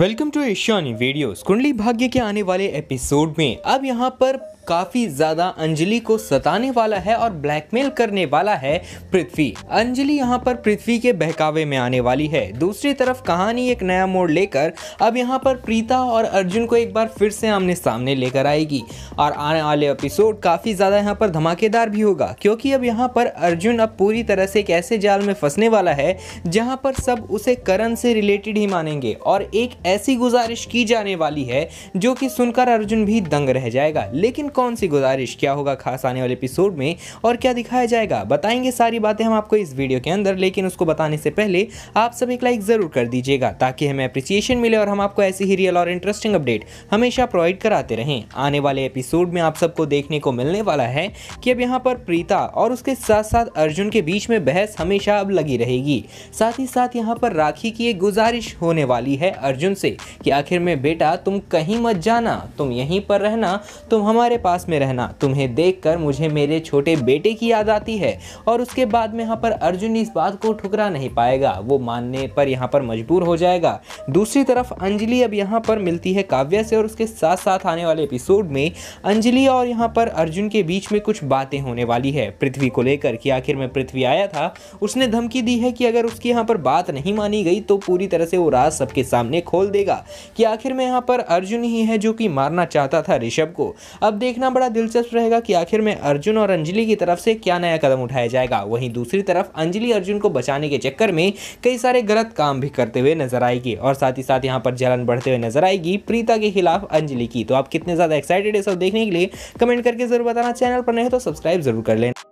welcome to एशियानी videos कुंडली भाग्य के आने वाले एपिसोड में अब यहाँ पर काफी ज्यादा अंजलि को सताने वाला है और ब्लैकमेल करने वाला है पृथ्वी अंजलि यहाँ पर पृथ्वी के बहकावे में आने वाली है दूसरी तरफ कहानी एक नया मोड़ लेकर अब यहाँ पर प्रीता और अर्जुन को एक बार फिर से आमने सामने लेकर आएगी और आने वाले एपिसोड काफी ज्यादा यहाँ पर धमाकेदार भी होगा क्योंकि अब यहाँ पर अर्जुन अब पूरी तरह से एक ऐसे जाल में फंसने वाला है जहाँ पर सब उसे करण से रिलेटेड ही मानेंगे और एक ऐसी गुजारिश की जाने वाली है जो कि सुनकर अर्जुन भी दंग रह जाएगा लेकिन कौन सी गुजारिश क्या होगा खास आने वाले एपिसोड में और क्या दिखाया जाएगा बताएंगे सारी बातें हम आपको इस वीडियो के अंदर लेकिन उसको बताने से पहले आप सब एक लाइक ज़रूर कर दीजिएगा ताकि हमें अप्रिसिएशन मिले और हम आपको ऐसी ही रियल और इंटरेस्टिंग अपडेट हमेशा प्रोवाइड कराते रहें आने वाले एपिसोड में आप सबको देखने को मिलने वाला है कि अब यहाँ पर प्रीता और उसके साथ साथ अर्जुन के बीच में बहस हमेशा अब लगी रहेगी साथ ही साथ यहाँ पर राखी की एक गुजारिश होने वाली है अर्जुन से कि आखिर में बेटा तुम कहीं मत जाना तुम यहीं पर रहना तुम हमारे पास पास में रहना तुम्हें देखकर मुझे मेरे छोटे बेटे की याद आती है और उसके बाद में यहाँ पर अर्जुन इस बात को ठुकरा नहीं पाएगा वो मानने पर यहाँ पर मजबूर हो जाएगा दूसरी तरफ अंजलि अब यहाँ पर मिलती है काव्या से और उसके साथ साथ आने वाले एपिसोड में अंजलि और यहाँ पर अर्जुन के बीच में कुछ बातें होने वाली है पृथ्वी को लेकर कि आखिर में पृथ्वी आया था उसने धमकी दी है कि अगर उसकी यहाँ पर बात नहीं मानी गई तो पूरी तरह से वो राज सबके सामने खोल देगा कि आखिर में यहाँ पर अर्जुन ही है जो कि मारना चाहता था ऋषभ को अब देख देखना बड़ा दिलचस्प रहेगा कि आखिर में अर्जुन और अंजलि की तरफ से क्या नया कदम उठाया जाएगा वहीं दूसरी तरफ अंजलि अर्जुन को बचाने के चक्कर में कई सारे गलत काम भी करते हुए नजर आएगी और साथ ही साथ यहाँ पर जलन बढ़ते हुए नजर आएगी प्रीता के खिलाफ अंजलि की तो आप कितने ज़्यादा एक्साइटेड है सब देखने के लिए कमेंट करके जरूर बताना चैनल पर नहीं तो सब्सक्राइब जरूर कर लेना